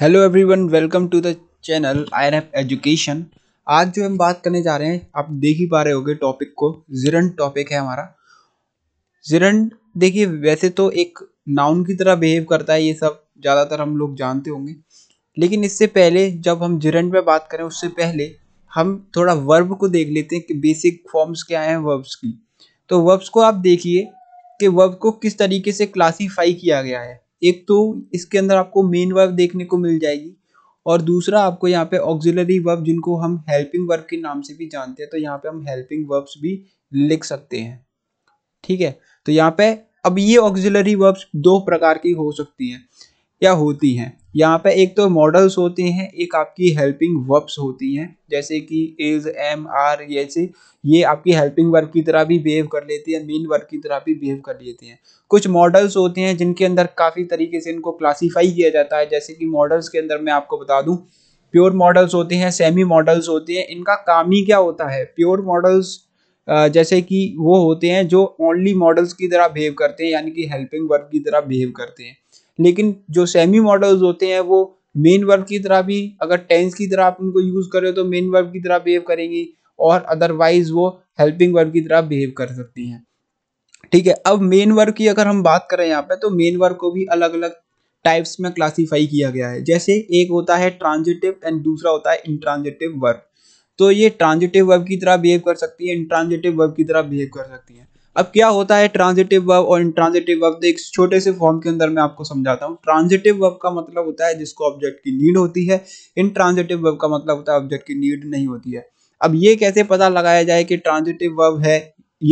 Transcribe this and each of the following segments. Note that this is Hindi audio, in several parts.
hello everyone welcome to the channel I F education आज जो हम बात करने जा रहे हैं आप देख ही पा रहे होंगे टॉपिक को जिरन टॉपिक है हमारा जिरंड देखिए वैसे तो एक नाउन की तरह बिहेव करता है ये सब ज़्यादातर हम लोग जानते होंगे लेकिन इससे पहले जब हम जिरंड में बात करें उससे पहले हम थोड़ा वर्ब को देख लेते हैं कि बेसिक फॉर्म्स क्या हैं वर्ब्स की तो वर्ब्स को आप देखिए कि वर्ब को किस तरीके से क्लासीफाई किया गया है एक तो इसके अंदर आपको मेन वर्ब देखने को मिल जाएगी और दूसरा आपको यहाँ पे ऑक्सिलरी वर्ब जिनको हम हेल्पिंग वर्ब के नाम से भी जानते हैं तो यहाँ पे हम हेल्पिंग वर्ब्स भी लिख सकते हैं ठीक है तो यहाँ पे अब ये ऑक्सिलरी वर्ब्स दो प्रकार की हो सकती हैं या होती हैं यहाँ पे एक तो मॉडल्स होते हैं एक आपकी हेल्पिंग वर्ब्स होती हैं जैसे कि इज एम आर ये सी ये आपकी हेल्पिंग वर्ब की तरह भी बिहेव कर लेती हैं मेन वर्ब की तरह भी बिहेव कर लेती हैं कुछ मॉडल्स होते हैं जिनके अंदर काफ़ी तरीके से इनको क्लासीफाई किया जाता है जैसे कि मॉडल्स के अंदर मैं आपको बता दूँ प्योर मॉडल्स होते हैं सेमी मॉडल्स होते हैं इनका काम ही क्या होता है प्योर मॉडल्स जैसे कि वो होते हैं जो ओनली मॉडल्स की तरह बिहेव करते हैं यानी कि हेल्पिंग वर्ब की तरह बिहेव करते हैं लेकिन जो सेमी मॉडल्स होते हैं वो मेन वर्ब की तरह भी अगर टेंस की तरह आप उनको यूज़ करें तो मेन वर्ब की तरह बिहेव करेंगी और अदरवाइज वो हेल्पिंग वर्ब की तरह बिहेव कर सकती हैं ठीक है अब मेन वर्ब की अगर हम बात करें यहाँ पे तो मेन वर्ब को भी अलग अलग टाइप्स में क्लासीफाई किया गया है जैसे एक होता है ट्रांजिटिव एंड दूसरा होता है इंट्रांजिटिव वर्ब तो ये ट्रांजिटिव वर्ब की तरह बिहेव कर सकती है इंट्रांजिटिव वर्ब की तरह बिहेव कर सकती है अब क्या होता है ट्रांजिटिव वर्ब और इंट्रांजिटिव वर्ब तो एक छोटे से फॉर्म के अंदर मैं आपको समझाता हूँ ट्रांजिटिव वर्ब का मतलब होता है जिसको ऑब्जेक्ट की नीड होती है इंट्रांजिटिव वर्ब का मतलब होता है ऑब्जेक्ट की नीड नहीं होती है अब ये कैसे पता लगाया जाए कि ट्रांजिटिव वर्ब है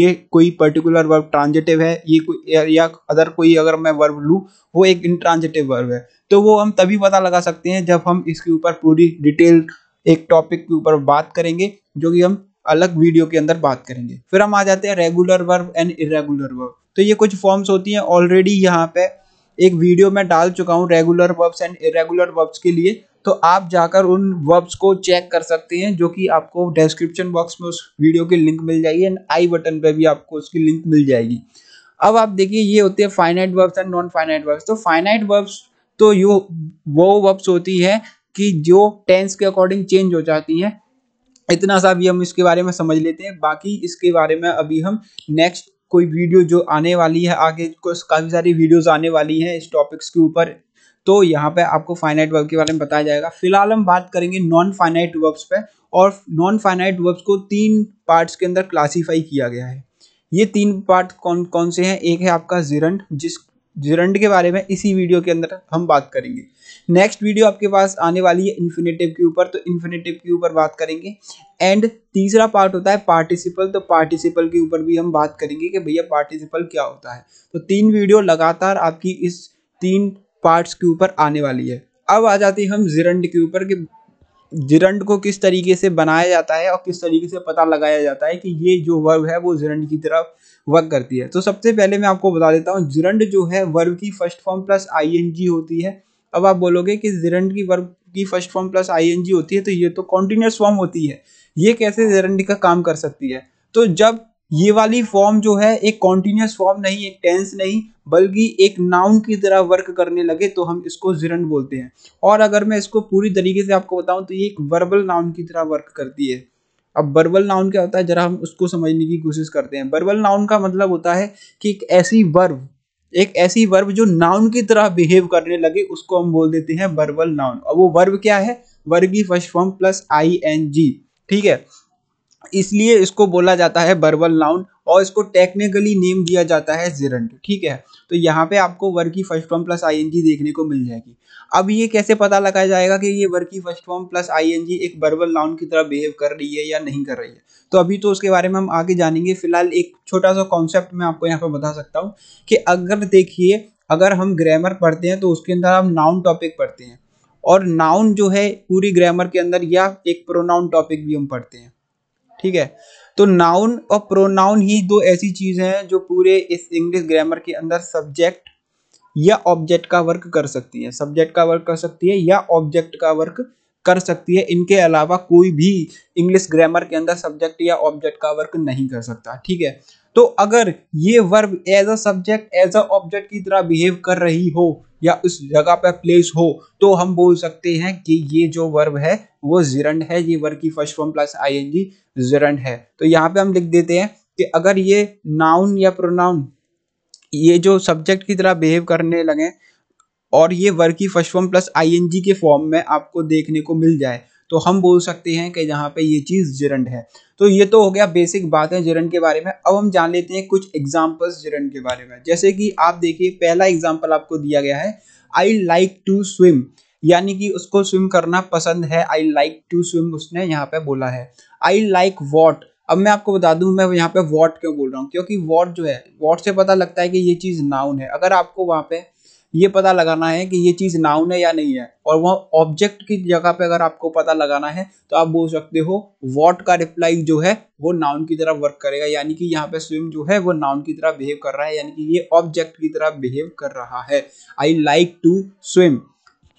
ये कोई पर्टिकुलर वर्ब ट्रांजिटिव है ये कोई या अदर कोई अगर मैं वर्ब लूँ वो एक इंट्रांजिटिव वर्ब है तो वो हम तभी पता लगा सकते हैं जब हम इसके ऊपर पूरी डिटेल एक टॉपिक के ऊपर बात करेंगे जो कि हम अलग वीडियो के अंदर बात करेंगे फिर हम आ जाते हैं regular verb and irregular verb तो ये कुछ फॉर्म्स होती हैं ऑलरेडी यहाँ पे एक वीडियो में डाल चुका हूँ regular verbs and irregular verbs के लिए तो आप जाकर उन वर्ब्स को चेक कर सकते हैं जो कि आपको डिस्क्रिप्शन बॉक्स में उस वीडियो की लिंक मिल जाएगी एंड आई बटन पर भी आपको उसकी लिंक मिल जाएगी अब आप देखिए ये होते हैं finite verbs and non finite verbs तो फाइनाइट वर्ब्स तो यू वो वर्ब्स होती है कि जो टेंस के अकॉर्डिंग चेंज हो जाती है इतना सा भी हम इसके बारे में समझ लेते हैं बाकी इसके बारे में अभी हम नेक्स्ट कोई वीडियो जो आने वाली है आगे काफ़ी सारी वीडियोज आने वाली हैं इस टॉपिक्स के ऊपर तो यहाँ पे आपको फाइनाइट वर्ब के बारे में बताया जाएगा फिलहाल हम बात करेंगे नॉन फाइनाइट वर्ब्स पे और नॉन फाइनाइट वर्ब्स को तीन पार्ट्स के अंदर क्लासीफाई किया गया है ये तीन पार्ट कौन कौन से हैं एक है आपका जिरंट जिस जिरंड के बारे में इसी वीडियो के अंदर हम बात करेंगे नेक्स्ट वीडियो आपके पास आने वाली है इन्फिनेटिव के ऊपर तो इन्फिनेटिव के ऊपर बात करेंगे एंड तीसरा पार्ट होता है पार्टिसिपल तो पार्टिसिपल के ऊपर भी हम बात करेंगे कि भैया पार्टिसिपल क्या होता है तो तीन वीडियो लगातार आपकी इस तीन पार्ट्स के ऊपर आने वाली है अब आ जाती है हम जिरंड के ऊपर कि जिरंड को किस तरीके से बनाया जाता है और किस तरीके से पता लगाया जाता है कि ये जो वर्ब है वो जिरंड की तरफ वर्क करती है तो सबसे पहले मैं आपको बता देता हूँ जिरंड जो है वर्ब की फर्स्ट फॉर्म प्लस आई होती है अब आप बोलोगे कि जिरंड की वर्ब की फर्स्ट फॉर्म प्लस आई होती है तो ये तो कॉन्टिन्यूस फॉर्म होती है ये कैसे जिरंड का काम कर सकती है तो जब ये वाली फॉर्म जो है एक कॉन्टिन्यूस फॉर्म नहीं एक टेंस नहीं बल्कि एक नाउन की तरह वर्क करने लगे तो हम इसको जिरंड बोलते हैं और अगर मैं इसको पूरी तरीके से आपको बताऊं तो ये एक वर्बल नाउन की तरह वर्क करती है अब बर्बल नाउन क्या होता है जरा हम उसको समझने की कोशिश करते हैं बर्बल नाउन का मतलब होता है कि एक ऐसी वर्ब एक ऐसी वर्ब जो नाउन की तरह बिहेव करने लगे उसको हम बोल देते हैं बर्बल नाउन और वो वर्ब क्या है वर्गी की first form plus I N G ठीक है इसलिए इसको बोला जाता है बर्बल नाउन और इसको टेक्निकली नेम दिया जाता है जिरंट ठीक है तो यहाँ पे आपको वर्ग की फर्स्ट फॉर्म प्लस आईएनजी देखने को मिल जाएगी अब ये कैसे पता लगाया जाएगा कि ये वर्ग की फर्स्ट फॉर्म प्लस आईएनजी एक बर्बल नाउन की तरह बिहेव कर रही है या नहीं कर रही है तो अभी तो उसके बारे में हम आगे जानेंगे फिलहाल एक छोटा सा कॉन्सेप्ट मैं आपको यहाँ पर बता सकता हूँ कि अगर देखिए अगर हम ग्रामर पढ़ते हैं तो उसके अंदर हम नाउन टॉपिक पढ़ते हैं और नाउन जो है पूरी ग्रामर के अंदर या एक प्रोनाउन टॉपिक भी हम पढ़ते हैं ठीक है तो नाउन और प्रोनाउन ही दो ऐसी चीज हैं जो पूरे इस इंग्लिश ग्रामर के अंदर सब्जेक्ट या ऑब्जेक्ट का वर्क कर सकती है सब्जेक्ट का वर्क कर सकती है या ऑब्जेक्ट का वर्क कर सकती है इनके अलावा कोई भी इंग्लिश ग्रामर के अंदर सब्जेक्ट या ऑब्जेक्ट का वर्क नहीं कर सकता ठीक है तो अगर ये verb as a subject as a object की तरह बिहेव कर रही हो या उस जगह पर प्लेस हो तो हम बोल सकते हैं कि ये जो वर्ब है वो जिरंड है ये वर्ब की first form plus G gerund है तो यहाँ पे हम लिख देते हैं कि अगर ये नाउन या प्रोनाउन ये जो सब्जेक्ट की तरह बिहेव करने लगे और ये वर्ग की फर्स्ट फॉर्म प्लस जी के फॉर्म में आपको देखने को मिल जाए तो हम बोल सकते हैं कि यहाँ पे ये चीज़ जिरंड है तो ये तो हो गया बेसिक बातें जिरंड के बारे में अब हम जान लेते हैं कुछ एग्जाम्पल्स जिरंड के बारे में जैसे कि आप देखिए पहला एग्जाम्पल आपको दिया गया है आई लाइक टू स्विम यानी कि उसको स्विम करना पसंद है आई लाइक टू स्विम उसने यहाँ पे बोला है आई लाइक वॉट अब मैं आपको बता दूं मैं यहाँ पे वॉट क्यों बोल रहा हूँ क्योंकि वॉट जो है वॉट से पता लगता है कि ये चीज़ नाउन है अगर आपको वहाँ पे ये पता लगाना है कि ये चीज़ नाउन है या नहीं है और वह ऑब्जेक्ट की जगह पे अगर आपको पता लगाना है तो आप बोल सकते हो वॉट का रिप्लाई जो है वो नाउन की तरह वर्क करेगा यानी कि यहाँ पे स्विम जो है वो नाउन की तरह बिहेव कर रहा है यानी कि ये ऑब्जेक्ट की तरह बिहेव कर रहा है आई लाइक टू स्विम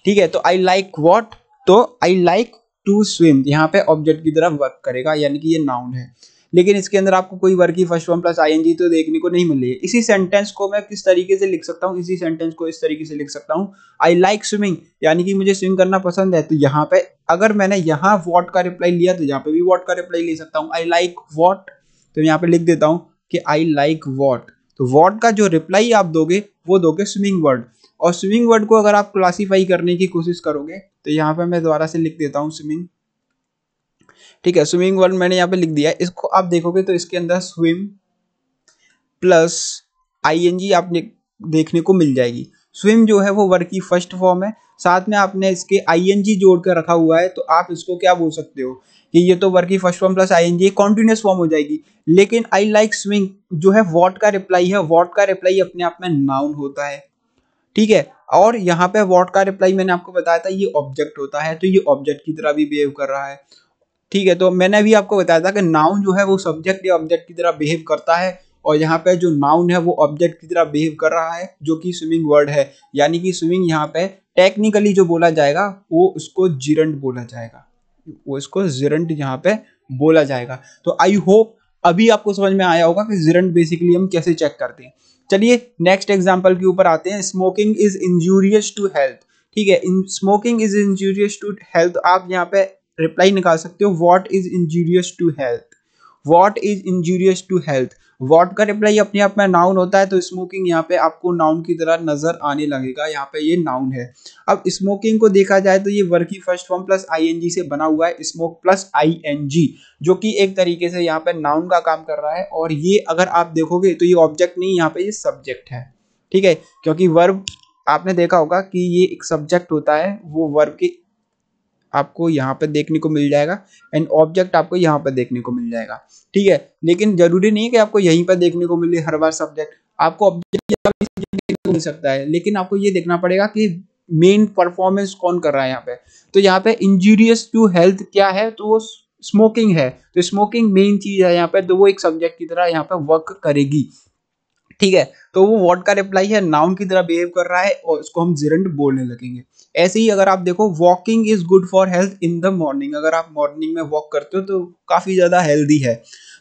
ठीक है तो आई लाइक वॉट तो आई लाइक टू स्विम यहाँ पे ऑब्जेक्ट की तरह वर्क करेगा यानी कि ये नाउन है लेकिन इसके अंदर आपको कोई वर्ग की फर्स्ट फॉर्म प्लस आई तो देखने को नहीं मिल रही है इसी सेंटेंस को मैं किस तरीके से लिख सकता हूँ इसी सेंटेंस को इस तरीके से लिख सकता हूँ आई लाइक स्विमिंग यानी कि मुझे स्विमिंग करना पसंद है तो यहाँ पे अगर मैंने यहाँ वॉट का रिप्लाई लिया तो यहाँ पे भी वॉट का रिप्लाई ले सकता हूँ आई लाइक वॉट तो यहाँ पे लिख देता हूँ कि आई लाइक वॉट तो वॉट का जो रिप्लाई आप दोगे वो दोगे स्विमिंग वर्ड और स्विमिंग वर्ड को अगर आप क्लासीफाई करने की कोशिश करोगे तो यहाँ पे मैं दोबारा से लिख देता हूँ स्विमिंग ठीक है स्विमिंग वर्ड मैंने यहाँ पे लिख दिया इसको आप देखोगे तो इसके अंदर स्विम प्लस आई आपने देखने को मिल जाएगी स्विम जो है वो वर्ग की फर्स्ट फॉर्म है साथ में आपने इसके आई जोड़ कर रखा हुआ है तो आप इसको क्या बोल सकते हो कि ये तो वर्ग की first form plus I N G continuous form हो जाएगी लेकिन आई लाइक स्विंग जो है वॉट का रिप्लाई है वॉट का रिप्लाई अपने आप में नाउन होता है ठीक है और यहाँ पे वॉट का रिप्लाई मैंने आपको बताया था ये ऑब्जेक्ट होता है तो ये ऑब्जेक्ट की तरह भी बिहेव कर रहा है ठीक है तो मैंने अभी आपको बताया था कि नाउन जो है वो सब्जेक्ट या ऑब्जेक्ट की तरह बिहेव करता है और यहाँ पे जो नाउन है वो ऑब्जेक्ट की तरह बिहेव कर रहा है जो कि स्विमिंग वर्ड है यानी कि स्विमिंग यहाँ पे टेक्निकली जो बोला जाएगा वो उसको जिरंट बोला जाएगा वो इसको जिरंट यहाँ पे बोला जाएगा तो आई होप अभी आपको समझ में आया होगा कि जिरंट बेसिकली हम कैसे चेक करते हैं चलिए नेक्स्ट एग्जाम्पल के ऊपर आते हैं smoking is injurious to health ठीक है smoking is injurious to health आप यहाँ पे रिप्लाई निकाल सकते हो what is injurious to health what is injurious to health what का रिप्लाई अपने आप में नाउन होता है तो स्मोकिंग यहाँ पे आपको नाउन की तरह नजर आने लगेगा यहाँ पे ये नाउन है अब स्मोकिंग को देखा जाए तो ये वर्क की फर्स्ट फॉर्म प्लस आईएनजी से बना हुआ है स्मोक प्लस आईएनजी जो कि एक तरीके से यहाँ पे नाउन का काम कर रहा है और ये अगर आप देखोगे तो ये ऑब्जेक्ट नहीं यहाँ पे ये सब्जेक्ट है ठीक है क्योंकि वर्ब आपने देखा होगा कि ये एक सब्जेक्ट होता है वो वर्ब के आपको यहाँ पर देखने को मिल जाएगा एंड ऑब्जेक्ट आपको यहाँ पर देखने को मिल जाएगा ठीक है लेकिन जरूरी नहीं है कि आपको यहीं पर देखने को मिले हर बार सब्जेक्ट आपको ऑब्जेक्ट मिल सकता है लेकिन आपको ये देखना पड़ेगा कि मेन परफॉर्मेंस कौन कर रहा है यहाँ पे तो यहाँ पे इंजूरियस टू हेल्थ क्या है तो वो स्मोकिंग है तो स्मोकिंग मेन चीज है यहाँ पे तो वो एक सब्जेक्ट की तरह यहाँ पे वर्क करेगी ठीक है तो वो वॉट का रिप्लाई है नाउन की तरह बिहेव कर रहा है और इसको हम जिरंट बोलने लगेंगे ऐसे ही अगर आप देखो walking is good for health in the morning अगर आप मॉर्निंग में वॉक करते हो तो काफ़ी ज़्यादा हेल्दी है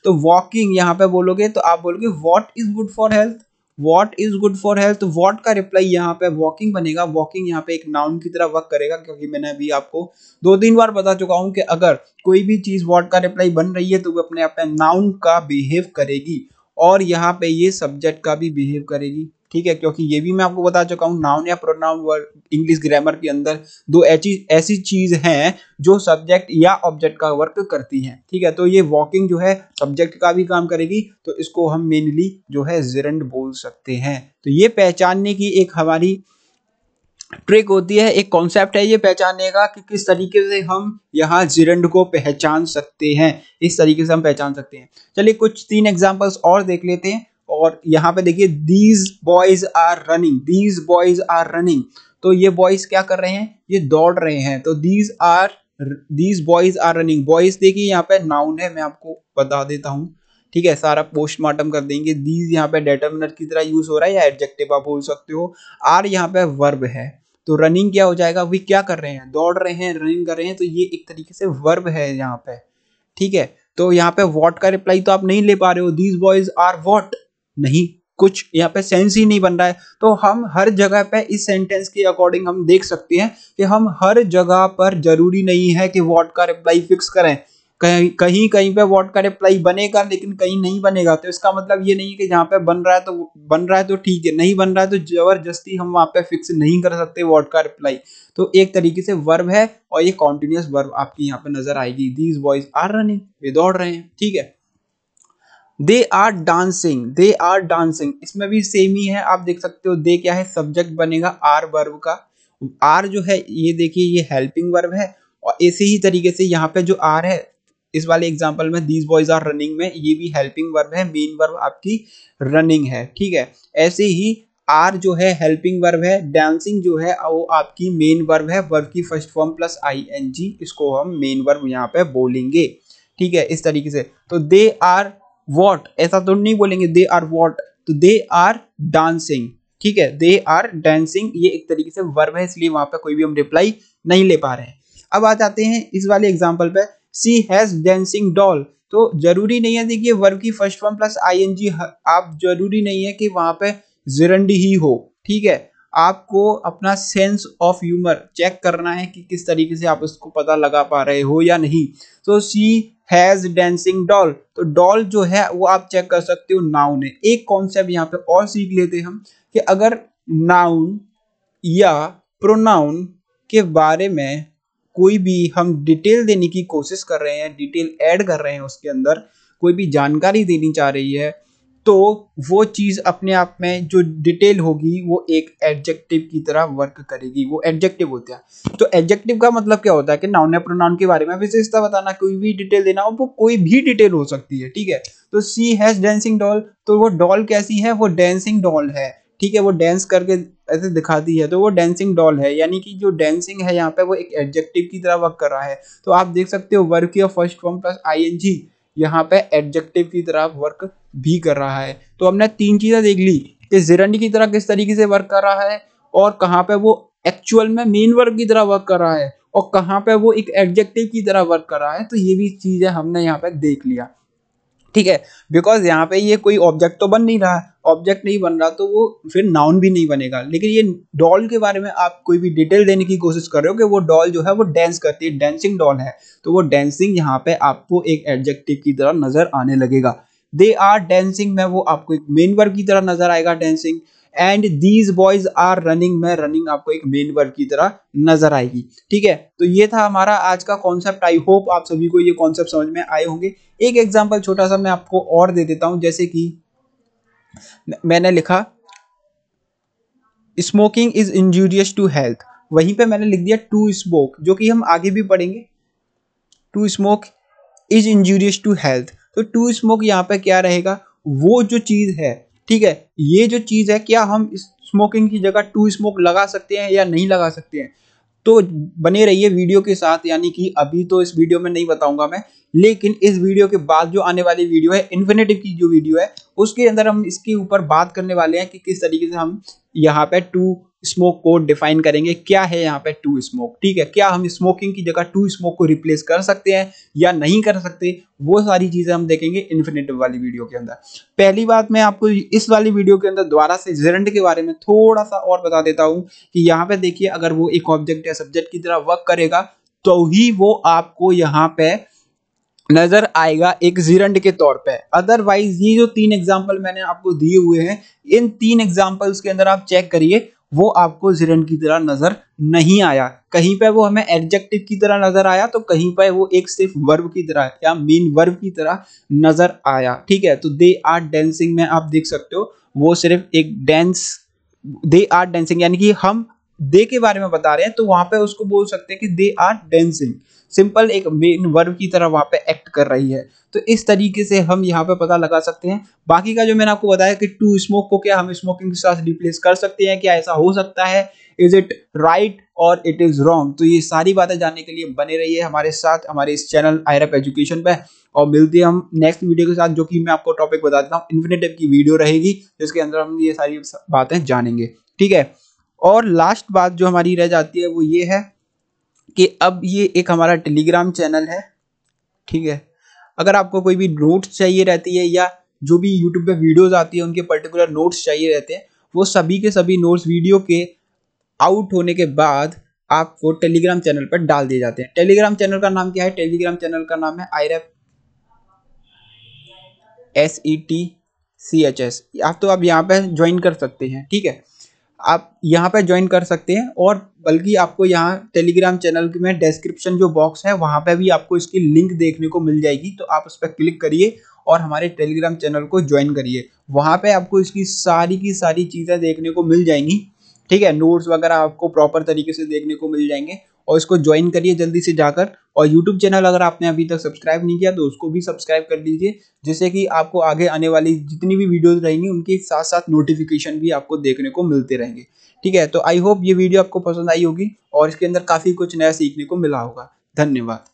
तो वॉकिंग यहाँ पे बोलोगे तो आप बोलोगे what is good for health what is good for health what का रिप्लाई यहाँ पे वॉकिंग बनेगा वॉकिंग यहाँ पे एक नाउन की तरह वर्क करेगा क्योंकि मैंने अभी आपको दो तीन बार बता चुका हूँ कि अगर कोई भी चीज़ वॉट का रिप्लाई बन रही है तो वो अपने आप में नाउन का बिहेव करेगी और यहाँ पे ये सब्जेक्ट का भी बिहेव करेगी ठीक है क्योंकि ये भी मैं आपको बता चुका हूँ नाउन या प्रोनाउन वर्ड इंग्लिश ग्रामर के अंदर दो ऐसी ऐसी चीज है जो सब्जेक्ट या ऑब्जेक्ट का वर्क करती है ठीक है तो ये वॉकिंग जो है सब्जेक्ट का भी काम करेगी तो इसको हम मेनली जो है जिरंड बोल सकते हैं तो ये पहचानने की एक हमारी ट्रिक होती है एक कॉन्सेप्ट है ये पहचानने का कि किस तरीके से हम यहाँ जिरंड को पहचान सकते हैं इस तरीके से हम पहचान सकते हैं चलिए कुछ तीन एग्जाम्पल्स और देख लेते हैं और यहाँ पे देखिए these boys are running these boys are running तो ये बॉयज क्या कर रहे हैं ये दौड़ रहे हैं तो these are these boys are running boys देखिए यहाँ पे नाउन है मैं आपको बता देता हूँ ठीक है सारा पोस्टमार्टम कर देंगे दीज यहाँ पे डेटर्मिनर की तरह यूज हो रहा है या एडजेक्टिव आप बोल सकते हो आर यहाँ पे वर्ब है तो रनिंग क्या हो जाएगा वे क्या कर रहे हैं दौड़ रहे हैं रनिंग कर रहे हैं तो ये एक तरीके से वर्ब है यहाँ पे ठीक है तो यहाँ पे वॉट का रिप्लाई तो आप नहीं ले पा रहे हो दीज बॉयज आर वॉट नहीं कुछ यहाँ पे सेंस ही नहीं बन रहा है तो हम हर जगह पे इस सेंटेंस के अकॉर्डिंग हम देख सकते हैं कि हम हर जगह पर जरूरी नहीं है कि वॉट का रिप्लाई फिक्स करें कहीं कहीं कहीं पे वॉट का रिप्लाई बनेगा लेकिन कहीं नहीं बनेगा तो इसका मतलब ये नहीं है कि जहाँ पे बन रहा है तो बन रहा है तो ठीक है नहीं बन रहा है तो जबरदस्ती हम वहाँ पे फिक्स नहीं कर सकते वॉट का रिप्लाई तो एक तरीके से वर्ब है और ये कॉन्टिन्यूस वर्ब आपकी यहाँ पे नजर आएगी दीज बॉयज आर रनिंग वे दौड़ रहे हैं ठीक है they are dancing they are dancing इसमें भी सेम ही है आप देख सकते हो दे क्या है सब्जेक्ट बनेगा आर वर्ब का आर जो है ये देखिए ये हेल्पिंग वर्ब है और इसी ही तरीके से यहाँ पे जो आर है इस वाले एग्जाम्पल में दीज बॉयज आर रनिंग में ये भी हेल्पिंग वर्ब है मेन वर्ब आपकी रनिंग है ठीक है ऐसे ही आर जो है हेल्पिंग वर्ब है डांसिंग जो है वो आपकी मेन वर्ब है वर्ब की first form plus I N G इसको हम मेन वर्ब यहाँ पे बोलेंगे ठीक है इस तरीके से तो दे आर वॉट ऐसा तो नहीं बोलेंगे दे आर वॉट तो दे आर डांसिंग ठीक है दे आर डांसिंग ये एक तरीके से वर्ब है इसलिए वहां पे कोई भी हम रिप्लाई नहीं ले पा रहे हैं अब आ जाते हैं इस वाले एग्जाम्पल पे सी हैज डेंसिंग डॉल तो जरूरी नहीं है देखिए वर्ग की फर्स्ट फॉर्म प्लस जी आप जरूरी नहीं है कि वहां पे जिरंडी ही हो ठीक है आपको अपना सेंस ऑफ ह्यूमर चेक करना है कि किस तरीके से आप इसको पता लगा पा रहे हो या नहीं तो सी हैज डेंसिंग डॉल तो डॉल जो है वो आप चेक कर सकते हो नाउन है एक कॉन्सेप्ट यहाँ पे और सीख लेते हैं हम कि अगर नाउन या प्रोनाउन के बारे में कोई भी हम डिटेल देने की कोशिश कर रहे हैं डिटेल ऐड कर रहे हैं उसके अंदर कोई भी जानकारी देनी चाह रही है तो वो चीज़ अपने आप में जो डिटेल होगी वो एक एडजेक्टिव की तरह वर्क करेगी वो एडजेक्टिव होते हैं तो एडजेक्टिव का मतलब क्या होता है कि नाउन या प्रोनाउन के बारे में विशेषता बताना कोई भी डिटेल देना हो वो कोई भी डिटेल हो सकती है ठीक है तो सी हैज़ डांसिंग डॉल तो वो डॉल कैसी है वो डांसिंग डॉल है ठीक है वो डांस करके ऐसे दिखाती है तो वो डांसिंग डॉल है यानी कि जो डांसिंग है यहाँ पे वो एक एडजेक्टिव की तरह वर्क कर रहा है तो आप देख सकते हो वर्क की first form plus I N G यहाँ पे एडजेक्टिव की तरह वर्क भी कर रहा है तो हमने तीन चीज़ें देख ली कि जिरंडी की तरह किस तरीके से वर्क कर रहा है और कहाँ पे वो एक्चुअल में मेन वर्क की तरह वर्क कर रहा है और कहाँ पे वो एक एडजेक्टिव की तरह वर्क कर रहा है तो ये भी चीज़ें हमने यहाँ पे देख लिया ठीक है बिकॉज यहाँ पे ये कोई ऑब्जेक्ट तो बन नहीं रहा ऑब्जेक्ट नहीं बन रहा तो वो फिर नाउन भी नहीं बनेगा लेकिन ये डॉल के बारे में आप कोई भी डिटेल देने की कोशिश कर रहे हो कि वो डॉल जो है वो डांस करती है डांसिंग डॉल है तो वो डांसिंग यहाँ पे आपको एक एडजेक्टिव की तरह नजर आने लगेगा दे आर डांसिंग में वो आपको एक मेन वर्ब की तरह नजर आएगा dancing and these boys are running में रनिंग आपको एक मेन वर्ड की तरह नजर आएगी ठीक है तो ये था हमारा आज का कॉन्सेप्ट आई होप आप सभी को ये कॉन्सेप्ट समझ में आए होंगे एक एग्जाम्पल छोटा सा मैं आपको और दे देता हूं जैसे कि मैंने लिखा smoking is injurious to health वहीं पे मैंने लिख दिया टू स्मोक जो कि हम आगे भी पढ़ेंगे to smoke is injurious to health तो टू स्मोक यहाँ पे क्या रहेगा वो जो चीज़ है ठीक है ये जो चीज़ है क्या हम स्मोकिंग की जगह टू स्मोक लगा सकते हैं या नहीं लगा सकते हैं तो बने रहिए वीडियो के साथ यानी कि अभी तो इस वीडियो में नहीं बताऊंगा मैं लेकिन इस वीडियो के बाद जो आने वाली वीडियो है इन्फिनेटिव की जो वीडियो है उसके अंदर हम इसके ऊपर बात करने वाले हैं कि किस तरीके से हम यहाँ पे टू स्मोक कोड डिफाइन करेंगे क्या है यहाँ पे टू स्मोक ठीक है क्या हम स्मोकिंग की जगह टू स्मोक को रिप्लेस कर सकते हैं या नहीं कर सकते वो सारी चीज़ें हम देखेंगे इन्फिनेटिव वाली वीडियो के अंदर पहली बात मैं आपको इस वाली वीडियो के अंदर दोबारा से जेरेंट के बारे में थोड़ा सा और बता देता हूँ कि यहाँ पे देखिए अगर वो एक ऑब्जेक्ट या सब्जेक्ट की तरह वर्क करेगा तो ही वो आपको यहाँ पे नजर आएगा एक जीरंड के तौर पे अदरवाइज ये जो तीन एग्जाम्पल मैंने आपको दिए हुए हैं इन तीन एग्जाम्पल्स के अंदर आप चेक करिए वो आपको जिरन की तरह नजर नहीं आया कहीं पे वो हमें एडजेक्टिव की तरह नजर आया तो कहीं पे वो एक सिर्फ वर्ब की तरह या मेन वर्ब की तरह नजर आया ठीक है तो दे आर डेंसिंग में आप देख सकते हो वो सिर्फ एक डेंस दे आर डेंसिंग यानी कि हम दे के बारे में बता रहे हैं तो वहां पे उसको बोल सकते हैं कि दे आर डेंसिंग सिंपल एक मेन वर्ब की तरह वहाँ पे एक्ट कर रही है तो इस तरीके से हम यहाँ पे पता लगा सकते हैं बाकी का जो मैंने आपको बताया कि टू स्मोक को क्या हम स्मोकिंग के साथ रिप्लेस कर सकते हैं क्या ऐसा हो सकता है इज इट राइट और इट इज रॉन्ग तो ये सारी बातें जानने के लिए बने है हमारे साथ हमारे इस चैनल आयरअप एजुकेशन पर और मिलते हैं हम नेक्स्ट वीडियो के साथ जो कि मैं आपको टॉपिक बता देता हूँ इन्फिनेटिव की वीडियो रहेगी जिसके अंदर हम ये सारी बातें जानेंगे ठीक है और लास्ट बात जो हमारी रह जाती है वो ये है कि अब ये एक हमारा टेलीग्राम चैनल है ठीक है अगर आपको कोई भी नोट्स चाहिए रहती है या जो भी यूट्यूब पे वीडियोस आती है उनके पर्टिकुलर नोट्स चाहिए रहते हैं वो सभी के सभी नोट्स वीडियो के आउट होने के बाद आपको टेलीग्राम चैनल पर डाल दिए जाते हैं टेलीग्राम चैनल का नाम क्या है टेलीग्राम चैनल का नाम है आई रेप S E T C H S आप तो आप यहाँ पर ज्वाइन कर सकते हैं ठीक है आप यहाँ पे ज्वाइन कर सकते हैं और बल्कि आपको यहाँ टेलीग्राम चैनल में डिस्क्रिप्शन जो बॉक्स है वहाँ पे भी आपको इसकी लिंक देखने को मिल जाएगी तो आप उस पर क्लिक करिए और हमारे टेलीग्राम चैनल को ज्वाइन करिए वहाँ पे आपको इसकी सारी की सारी चीज़ें देखने को मिल जाएंगी ठीक है नोट्स वगैरह आपको प्रॉपर तरीके से देखने को मिल जाएंगे और इसको ज्वाइन करिए जल्दी से जाकर और यूट्यूब चैनल अगर आपने अभी तक सब्सक्राइब नहीं किया तो उसको भी सब्सक्राइब कर लीजिए जिससे कि आपको आगे आने वाली जितनी भी वीडियोज रहेंगी उनके साथ साथ नोटिफिकेशन भी आपको देखने को मिलते रहेंगे ठीक है तो आई होप ये वीडियो आपको पसंद आई होगी और इसके अंदर काफ़ी कुछ नया सीखने को मिला होगा धन्यवाद